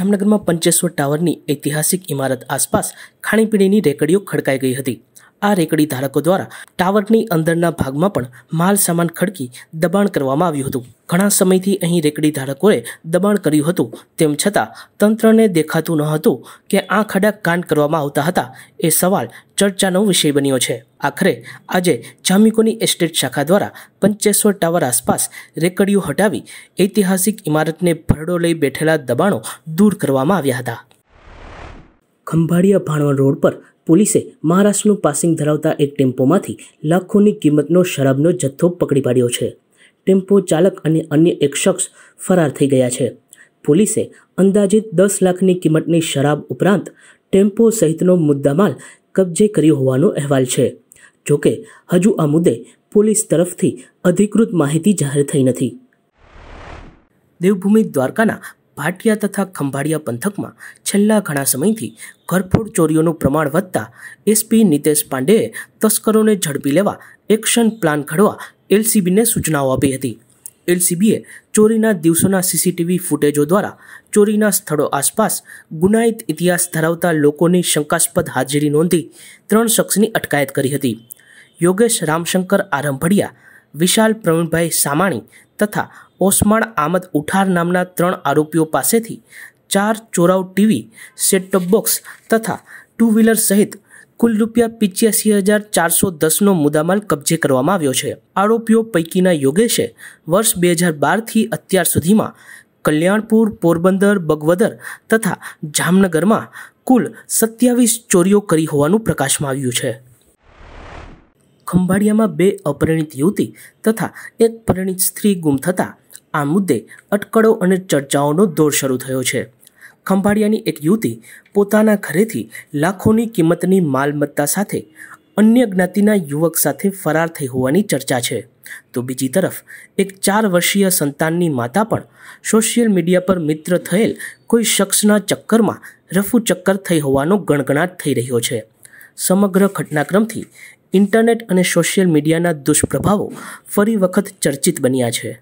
જામનગરમાં પંચેશ્વર ટાવરની ઐતિહાસિક ઇમારત આસપાસ ખાણીપીણીની રેકડીઓ ખડકાઈ ગઈ હતી આ રેકડી ધારકો દ્વારા ટાવરની અંદરના ભાગમાં પણ માલ સામાન ખડકી દબાણ કરવામાં આવ્યું હતું ઘણા સમયથી અહીં રેકડી ધારકોએ દબાણ કર્યું હતું તેમ છતાં તંત્રને દેખાતું ન હતું કે આ ખડા કાન કરવામાં આવતા હતા એ સવાલ ચર્ચાનો વિષય બન્યો છે આખરે આજે જામિકોની એસ્ટેટ શાખા દ્વારા પંચેશ્વર ટાવર આસપાસ રેકડીઓ હટાવી ઐતિહાસિક ઇમારતને ભરડો લઈ બેઠેલા દબાણો દૂર કરવામાં આવ્યા હતા ખંભાળિયા ભાણવડ રોડ પર પોલીસે મહારાષ્ટ્રનું પાસિંગ ધરાવતા એક ટેમ્પોમાંથી લાખોની કિંમતનો શરાબનો જથ્થો પકડી પાડ્યો છે ટેમ્પો ચાલક અને અન્ય એક શખ્સ ફરાર થઈ ગયા છે પોલીસે અંદાજિત દસ લાખની કિંમતની શરાબ ઉપરાંત ટેમ્પો સહિતનો મુદ્દામાલ કબજે કર્યો હોવાનો અહેવાલ છે જોકે હજુ આ મુદ્દે પોલીસ તરફથી અધિકૃત માહિતી જાહેર થઈ નથી દેવભૂમિ દ્વારકાના ભાટિયા તથા ખંભાળિયા પંથકમાં છેલ્લા ઘણા સમયથી ઘરફોડ ચોરીઓનું પ્રમાણ વધતા એસપી નિતેશ પાંડેએ તસ્કરોને ઝડપી લેવા એક્શન પ્લાન ઘડવા એલસીબીને સૂચનાઓ આપી હતી એલસીબીએ ચોરીના દિવસોના સીસીટીવી ફૂટેજો દ્વારા ચોરીના સ્થળો આસપાસ ગુનાહિત ઇતિહાસ ધરાવતા લોકોની શંકાસ્પદ હાજરી નોંધી ત્રણ શખ્સની અટકાયત કરી હતી યોગેશ રામશંકર આરંભડિયા વિશાલ પ્રવીણભાઈ સામાણી તથા ઓસમાણ આમદ ઉઠાર નામના ત્રણ આરોપીઓ પાસેથી ચાર ચોરાવ ટીવી સેટટોપ બોક્સ તથા ટુ વ્હીલર સહિત કુલ રૂપિયા પિચ્યાસી હજાર ચારસો દસનો મુદ્દામાલ કબજે કરવામાં આવ્યો છે આરોપીઓ પૈકીના યોગેશે વર્ષ બે હજાર બારથી અત્યાર સુધીમાં કલ્યાણપુર પોરબંદર બગવદર તથા જામનગરમાં કુલ સત્યાવીસ ચોરીઓ કરી હોવાનું પ્રકાશમાં આવ્યું છે ખંભાળિયામાં બે અપરિણિત યુવતી તથા એક પરિણિત સ્ત્રી ગુમ થતાં આ મુદ્દે અટકળો અને ચર્ચાઓનો દોર શરૂ થયો છે ખંભાળિયાની એક યુવતી પોતાના ઘરેથી લાખોની કિંમતની માલમત્તા સાથે અન્ય જ્ઞાતિના યુવક સાથે ફરાર થઈ હોવાની ચર્ચા છે તો બીજી તરફ એક ચાર વર્ષીય સંતાનની માતા પણ સોશિયલ મીડિયા પર મિત્ર થયેલ કોઈ શખ્સના ચક્કરમાં રફુ ચક્કર થઈ હોવાનો ગણગણાટ થઈ રહ્યો છે સમગ્ર ઘટનાક્રમથી ઇન્ટરનેટ અને સોશિયલ મીડિયાના દુષ્પ્રભાવો ફરી વખત ચર્ચિત બન્યા છે